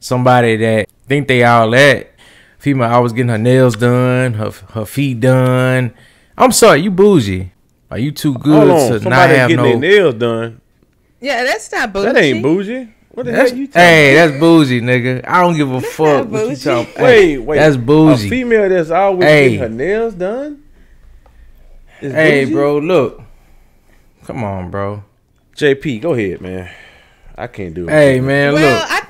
somebody that think they all that. Female always getting her nails done, her her feet done. I'm sorry, you bougie. Are you too good to not have getting no their nails done? Yeah, that's not bougie. That ain't bougie. What the that's, hell you talking Hey, that's bougie, nigga. I don't give a that's fuck what you talking Wait, wait. That's bougie. A female that's always hey. getting her nails done? Is hey, bougie? bro, look. Come on, bro. JP, go ahead, man. I can't do it. Hey, man, well, look. I